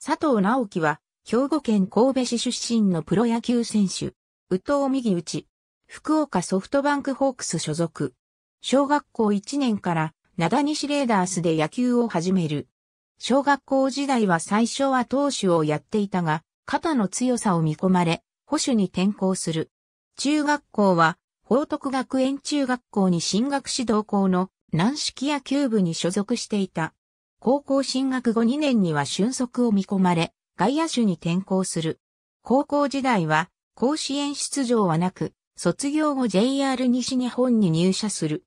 佐藤直樹は、兵庫県神戸市出身のプロ野球選手、宇藤右打、福岡ソフトバンクホークス所属。小学校1年から、灘西レーダースで野球を始める。小学校時代は最初は投手をやっていたが、肩の強さを見込まれ、保守に転向する。中学校は、報徳学園中学校に進学し同校の軟式野球部に所属していた。高校進学後2年には俊足を見込まれ、外野手に転校する。高校時代は、甲子園出場はなく、卒業後 JR 西日本に入社する。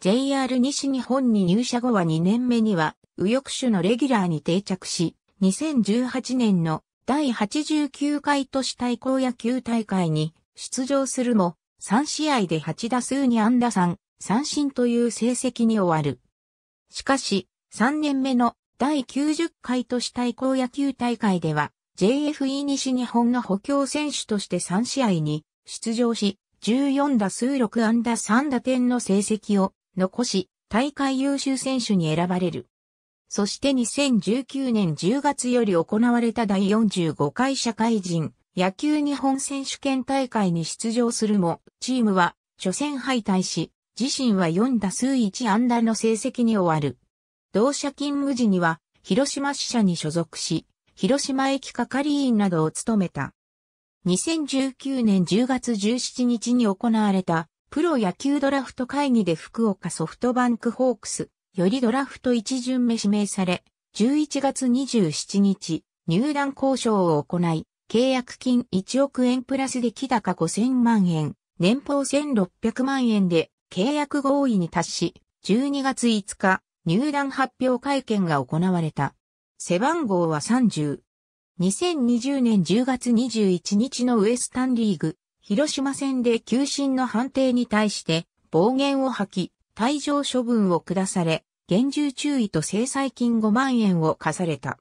JR 西日本に入社後は2年目には、右翼手のレギュラーに定着し、2018年の第89回都市対抗野球大会に出場するも、3試合で8打数に安打3、三振という成績に終わる。しかし、3年目の第90回都市対抗野球大会では、JFE 西日本の補強選手として3試合に出場し、14打数6安打3打点の成績を残し、大会優秀選手に選ばれる。そして2019年10月より行われた第45回社会人野球日本選手権大会に出場するも、チームは初戦敗退し、自身は4打数1安打の成績に終わる。同社勤務時には、広島支社に所属し、広島駅係員などを務めた。2019年10月17日に行われた、プロ野球ドラフト会議で福岡ソフトバンクホークス、よりドラフト一巡目指名され、11月27日、入団交渉を行い、契約金1億円プラスで木高5000万円、年俸1600万円で契約合意に達し、12月5日、入団発表会見が行われた。背番号は30。2020年10月21日のウエスタンリーグ、広島戦で球審の判定に対して暴言を吐き、退場処分を下され、厳重注意と制裁金5万円を課された。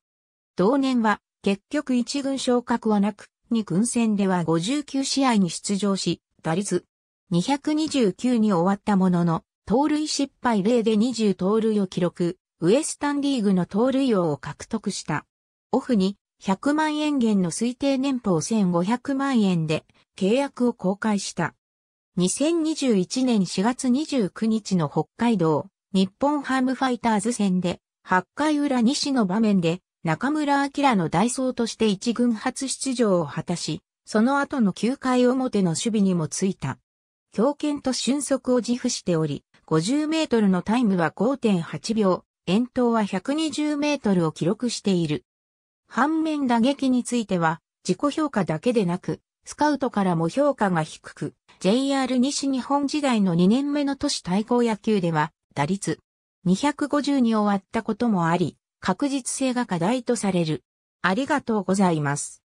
同年は、結局1軍昇格はなく、2軍戦では59試合に出場し、打率229に終わったものの、盗塁失敗例で20盗塁を記録、ウエスタンリーグの盗塁王を獲得した。オフに100万円減の推定年俸1500万円で契約を公開した。2021年4月29日の北海道日本ハムファイターズ戦で8回裏西の場面で中村明の代走として一軍初出場を果たし、その後の9回表の守備にもついた。強肩と俊足を自負しており、50メートルのタイムは5.8秒、遠投は120メートルを記録している。反面打撃については、自己評価だけでなく、スカウトからも評価が低く、JR 西日本時代の2年目の都市対抗野球では、打率250に終わったこともあり、確実性が課題とされる。ありがとうございます。